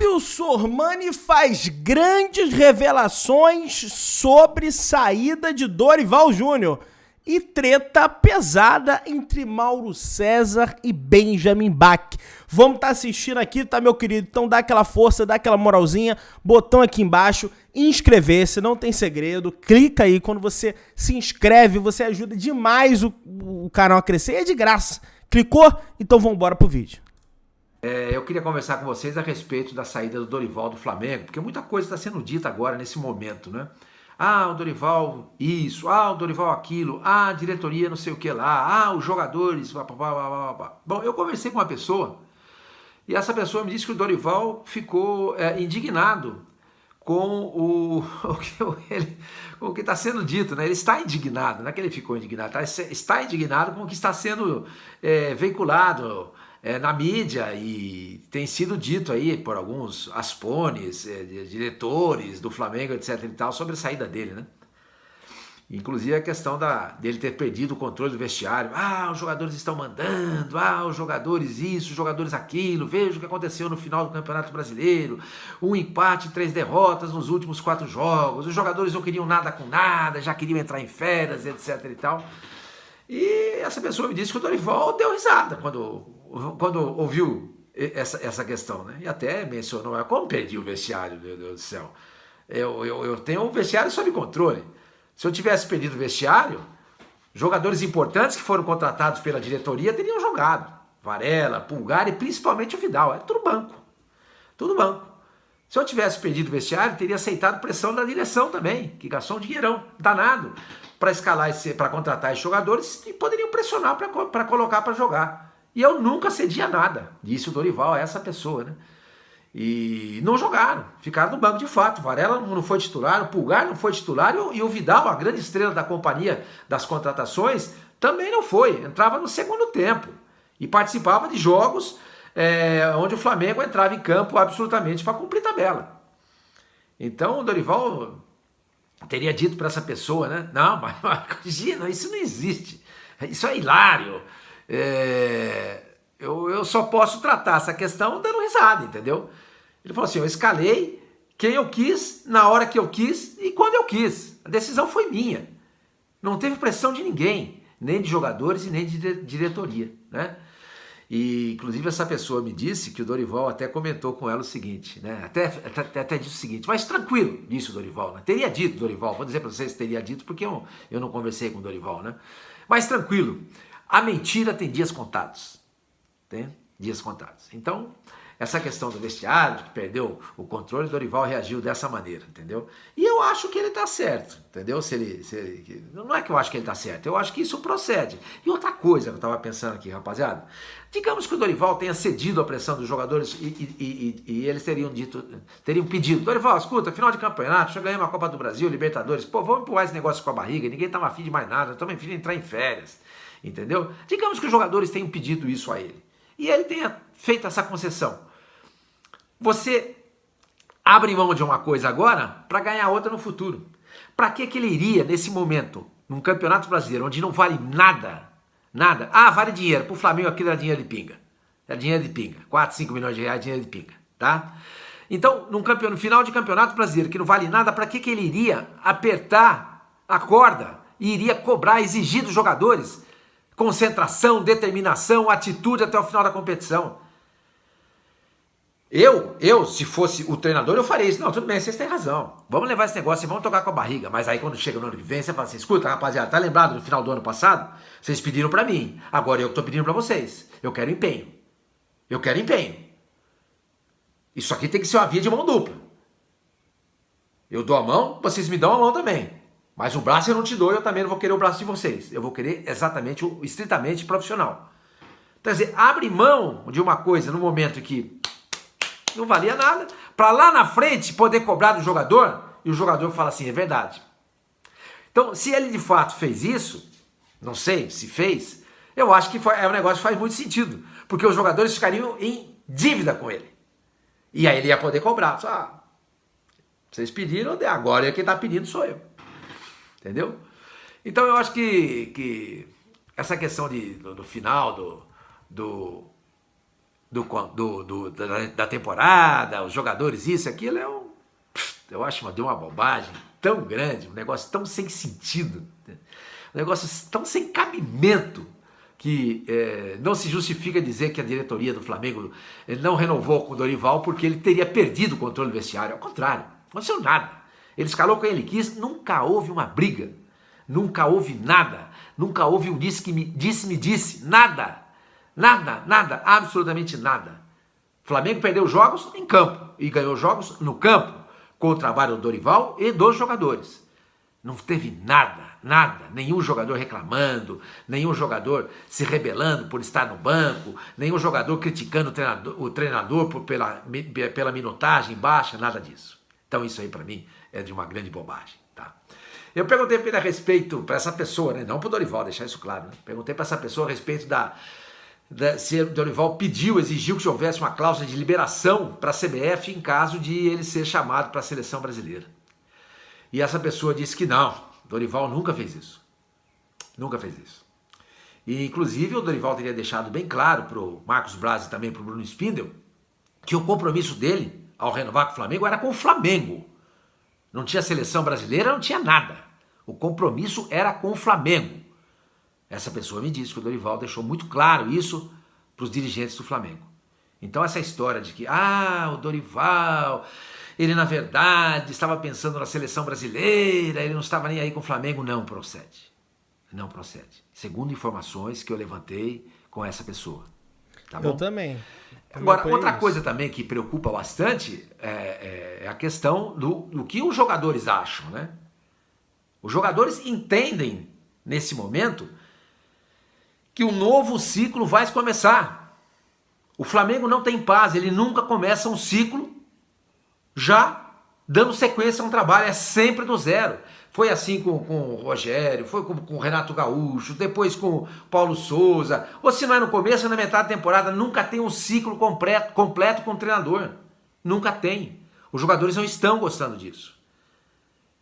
Fábio Sormani faz grandes revelações sobre saída de Dorival Júnior e treta pesada entre Mauro César e Benjamin Bach. Vamos estar tá assistindo aqui, tá, meu querido? Então dá aquela força, dá aquela moralzinha, botão aqui embaixo, inscrever-se, não tem segredo, clica aí, quando você se inscreve, você ajuda demais o, o canal a crescer, é de graça. Clicou? Então vamos embora pro vídeo. É, eu queria conversar com vocês a respeito da saída do Dorival do Flamengo, porque muita coisa está sendo dita agora nesse momento, né? Ah, o Dorival isso, ah, o Dorival aquilo, ah, a diretoria não sei o que lá, ah, os jogadores, blá, blá, blá, blá, Bom, eu conversei com uma pessoa e essa pessoa me disse que o Dorival ficou é, indignado com o, o que com o que está sendo dito, né? Ele está indignado, não é que ele ficou indignado, tá? está indignado com o que está sendo é, veiculado é, na mídia e tem sido dito aí por alguns aspones, é, diretores do Flamengo, etc. e tal, sobre a saída dele, né? Inclusive a questão da, dele ter perdido o controle do vestiário. Ah, os jogadores estão mandando, ah, os jogadores isso, os jogadores aquilo. Veja o que aconteceu no final do Campeonato Brasileiro. Um empate, três derrotas nos últimos quatro jogos. Os jogadores não queriam nada com nada, já queriam entrar em férias, etc e tal. E essa pessoa me disse que o Dorival deu risada quando quando ouviu essa, essa questão, né? E até mencionou, ah, como perdi o vestiário, meu Deus do céu. Eu, eu, eu tenho um vestiário sob controle. Se eu tivesse perdido o vestiário, jogadores importantes que foram contratados pela diretoria teriam jogado. Varela, Pulgar e principalmente o Vidal. é tudo banco. Tudo banco. Se eu tivesse perdido o vestiário, teria aceitado pressão da direção também, que gastou um dinheirão danado para escalar, para contratar esses jogadores e poderiam pressionar para colocar para jogar. E eu nunca cedia nada. Disse o Dorival a essa pessoa, né? E não jogaram, ficaram no banco de fato. Varela não foi titular, o Pulgar não foi titular e o Vidal, a grande estrela da companhia das contratações, também não foi. Entrava no segundo tempo e participava de jogos é, onde o Flamengo entrava em campo absolutamente para cumprir tabela. Então o Dorival teria dito para essa pessoa, né? Não, mas imagina, isso não existe. Isso é hilário. É, eu, eu só posso tratar essa questão dando risada, entendeu? Ele falou assim: eu escalei quem eu quis, na hora que eu quis e quando eu quis. A decisão foi minha. Não teve pressão de ninguém, nem de jogadores e nem de diretoria, né? E inclusive essa pessoa me disse que o Dorival até comentou com ela o seguinte, né? Até, até, até disse o seguinte, mas tranquilo, disse o Dorival, né? Teria dito, Dorival, vou dizer para vocês, teria dito, porque eu, eu não conversei com o Dorival, né? Mas tranquilo, a mentira tem dias contados. Tem né? dias contados. Então, essa questão do vestiário, que perdeu o controle, Dorival reagiu dessa maneira, entendeu? E eu acho que ele está certo, entendeu? Se ele, se ele, não é que eu acho que ele está certo, eu acho que isso procede. E outra coisa que eu estava pensando aqui, rapaziada, digamos que o Dorival tenha cedido à pressão dos jogadores e, e, e, e, eles teriam dito, teriam pedido, Dorival, escuta, final de campeonato, já ganhei uma Copa do Brasil, Libertadores, pô, vamos empurrar esse negócio com a barriga, ninguém tá afim de mais nada, estamos afim de entrar em férias, entendeu? Digamos que os jogadores tenham pedido isso a ele. E ele tenha feito essa concessão. Você abre mão de uma coisa agora para ganhar outra no futuro. Para que, que ele iria nesse momento, num campeonato brasileiro, onde não vale nada? Nada. Ah, vale dinheiro. Para o Flamengo aqui era dinheiro de pinga. é dinheiro de pinga. 4, 5 milhões de reais, dinheiro de pinga. Tá? Então, num campeão, no final de campeonato brasileiro, que não vale nada, para que, que ele iria apertar a corda e iria cobrar, exigir dos jogadores concentração, determinação, atitude até o final da competição? Eu, eu, se fosse o treinador, eu faria isso. Não, tudo bem, vocês têm razão. Vamos levar esse negócio e vamos tocar com a barriga. Mas aí quando chega no ano que vem, você fala assim, escuta, rapaziada, tá lembrado no final do ano passado? Vocês pediram para mim. Agora eu que tô pedindo para vocês. Eu quero empenho. Eu quero empenho. Isso aqui tem que ser uma via de mão dupla. Eu dou a mão, vocês me dão a mão também. Mas o braço eu não te dou, eu também não vou querer o braço de vocês. Eu vou querer exatamente estritamente profissional. Então, quer dizer, abre mão de uma coisa no momento que não valia nada, para lá na frente poder cobrar do jogador e o jogador fala assim: é verdade. Então, se ele de fato fez isso, não sei se fez, eu acho que é um negócio que faz muito sentido, porque os jogadores ficariam em dívida com ele. E aí ele ia poder cobrar. Só, ah, vocês pediram, né? agora quem está pedindo sou eu. Entendeu? Então eu acho que, que essa questão de, do, do final do, do do, do, do da, da, temporada, os jogadores, isso, aquilo, é um, eu acho uma, de uma bobagem tão grande, um negócio tão sem sentido, né? um negócio tão sem cabimento, que é, não se justifica dizer que a diretoria do Flamengo eh, não renovou com o Dorival porque ele teria perdido o controle vestiário. Ao contrário, não aconteceu nada. Ele escalou quem ele quis, nunca houve uma briga, nunca houve nada, nunca houve um disse-me-disse, disse, nada. Nada, nada, absolutamente nada. Flamengo perdeu jogos em campo e ganhou jogos no campo, com o trabalho do Dorival e dos jogadores. Não teve nada, nada, nenhum jogador reclamando, nenhum jogador se rebelando por estar no banco, nenhum jogador criticando o treinador, o treinador por, pela, pela minutagem baixa, nada disso. Então isso aí para mim é de uma grande bobagem, tá? Eu perguntei para ele a respeito, para essa pessoa, né? não para o Dorival, deixar isso claro, né? perguntei para essa pessoa a respeito da, Dorival pediu, exigiu que houvesse uma cláusula de liberação para a CBF em caso de ele ser chamado para a seleção brasileira. E essa pessoa disse que não, Dorival nunca fez isso. Nunca fez isso. E, inclusive, o Dorival teria deixado bem claro para o Marcos Braz e também para o Bruno Spindel que o compromisso dele ao renovar com o Flamengo era com o Flamengo. Não tinha seleção brasileira, não tinha nada. O compromisso era com o Flamengo. Essa pessoa me disse que o Dorival deixou muito claro isso para os dirigentes do Flamengo. Então essa história de que, ah, o Dorival, ele na verdade estava pensando na seleção brasileira, ele não estava nem aí com o Flamengo, não procede. Não procede. Segundo informações que eu levantei com essa pessoa. Tá eu também. Agora, outra isso. coisa também que preocupa bastante é, é, é a questão do, do que os jogadores acham, né? Os jogadores entendem, nesse momento, que o novo ciclo vai começar. O Flamengo não tem paz, ele nunca começa um ciclo já dando sequência a um trabalho, é sempre do zero. Foi assim com, com o Rogério, foi com, com o Renato Gaúcho, depois com o Paulo Souza. Ou se não é no começo, é na metade da temporada, nunca tem um ciclo completo, completo com o treinador. Nunca tem. Os jogadores não estão gostando disso.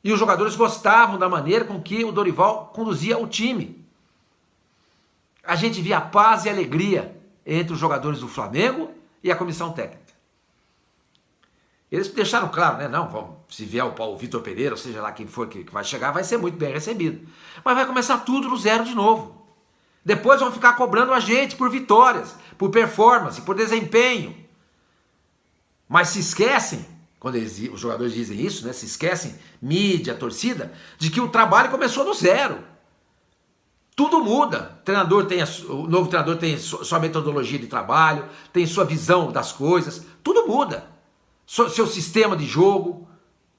E os jogadores gostavam da maneira com que o Dorival conduzia o time a gente via paz e alegria entre os jogadores do Flamengo e a comissão técnica. Eles deixaram claro, né? Não, vamos, se vier o Paulo Vitor Pereira, ou seja lá quem for que vai chegar, vai ser muito bem recebido. Mas vai começar tudo do zero de novo. Depois vão ficar cobrando a gente por vitórias, por performance, por desempenho. Mas se esquecem, quando eles, os jogadores dizem isso, né? Se esquecem, mídia, torcida, de que o trabalho começou do zero. Tudo muda. O treinador tem a, o novo treinador tem sua metodologia de trabalho, tem sua visão das coisas, tudo muda. Seu, seu sistema de jogo,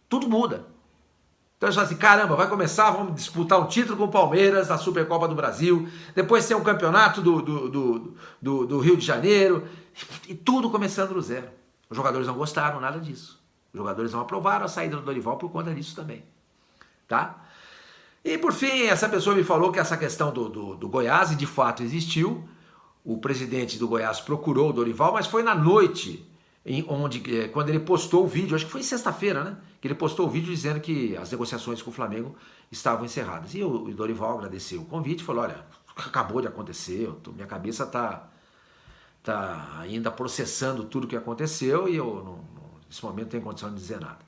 tudo muda. Então eles falam assim: caramba, vai começar, vamos disputar um título com o Palmeiras da Supercopa do Brasil, depois tem um campeonato do, do, do, do, do Rio de Janeiro, e tudo começando do zero. Os jogadores não gostaram nada disso. Os jogadores não aprovaram a saída do Dorival por conta disso também. Tá? E por fim, essa pessoa me falou que essa questão do, do, do Goiás, e de fato existiu, o presidente do Goiás procurou o Dorival, mas foi na noite, em, onde eh, quando ele postou o vídeo, acho que foi sexta-feira, né? Que ele postou o vídeo dizendo que as negociações com o Flamengo estavam encerradas. E o, o Dorival agradeceu o convite, e falou: olha, acabou de acontecer, tô, minha cabeça tá, tá ainda processando tudo que aconteceu e eu, não, nesse momento, não tenho condição de dizer nada.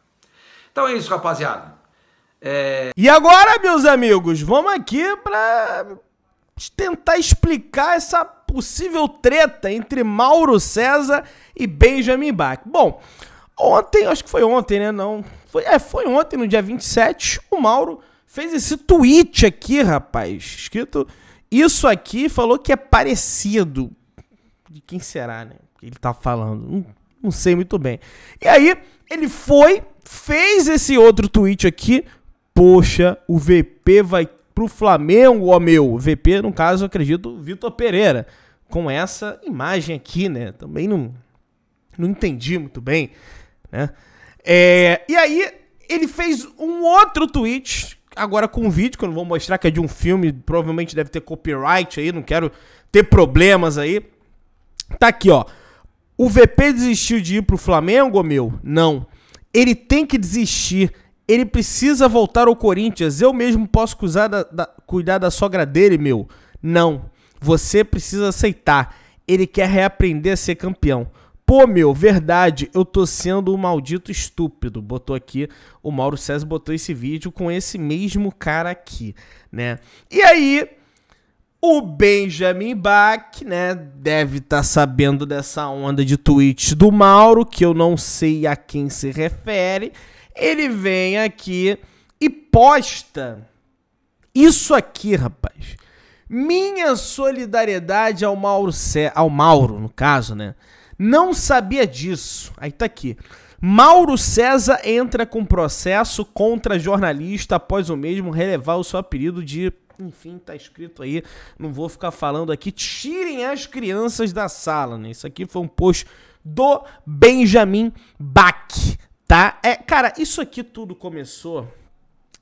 Então é isso, rapaziada. É... E agora, meus amigos, vamos aqui para tentar explicar essa possível treta entre Mauro César e Benjamin Bach. Bom, ontem, acho que foi ontem, né? Não. Foi, é, foi ontem, no dia 27, o Mauro fez esse tweet aqui, rapaz, escrito isso aqui, falou que é parecido. De quem será, né? Que ele tá falando. Não, não sei muito bem. E aí, ele foi, fez esse outro tweet aqui, Poxa, o VP vai pro Flamengo, ó meu. VP, no caso, acredito, Vitor Pereira. Com essa imagem aqui, né? Também não, não entendi muito bem, né? É, e aí, ele fez um outro tweet, agora com um vídeo, que eu não vou mostrar, que é de um filme, provavelmente deve ter copyright aí, não quero ter problemas aí. Tá aqui, ó. O VP desistiu de ir pro Flamengo, meu? Não. Ele tem que desistir. Ele precisa voltar ao Corinthians. Eu mesmo posso cuidar da, da, cuidar da sogra dele, meu. Não. Você precisa aceitar. Ele quer reaprender a ser campeão. Pô, meu, verdade, eu tô sendo um maldito estúpido. Botou aqui, o Mauro César botou esse vídeo com esse mesmo cara aqui, né? E aí, o Benjamin Bach, né, deve estar tá sabendo dessa onda de tweets do Mauro, que eu não sei a quem se refere ele vem aqui e posta isso aqui, rapaz. Minha solidariedade ao Mauro, Cé ao Mauro, no caso, né? Não sabia disso. Aí tá aqui. Mauro César entra com processo contra jornalista após o mesmo relevar o seu apelido de. Enfim, tá escrito aí. Não vou ficar falando aqui. Tirem as crianças da sala, né? Isso aqui foi um post do Benjamin Bach. Tá? É, cara, isso aqui tudo começou,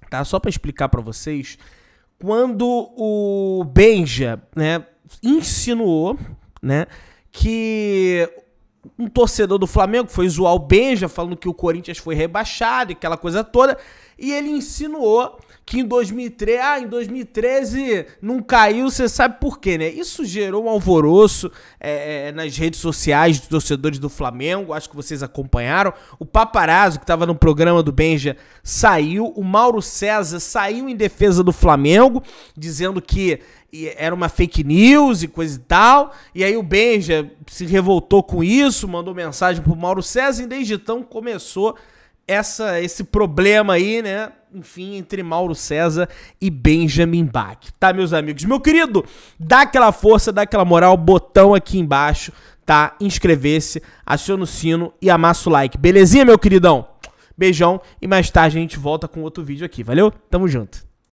tá? Só para explicar para vocês, quando o Benja, né, insinuou, né, que um torcedor do Flamengo foi zoar o Benja, falando que o Corinthians foi rebaixado e aquela coisa toda. E ele insinuou que em 2013, ah, em 2013 não caiu, você sabe por quê, né? Isso gerou um alvoroço é, é, nas redes sociais dos torcedores do Flamengo, acho que vocês acompanharam. O Paparazzo, que estava no programa do Benja, saiu. O Mauro César saiu em defesa do Flamengo, dizendo que e era uma fake news e coisa e tal. E aí o Benja se revoltou com isso, mandou mensagem pro Mauro César e desde então começou essa esse problema aí, né? Enfim, entre Mauro César e Benjamin Bach. Tá, meus amigos? Meu querido, dá aquela força, dá aquela moral, botão aqui embaixo, tá? Inscrever-se, aciona o sino e amassa o like. Belezinha, meu queridão? Beijão e mais tarde a gente volta com outro vídeo aqui. Valeu? Tamo junto.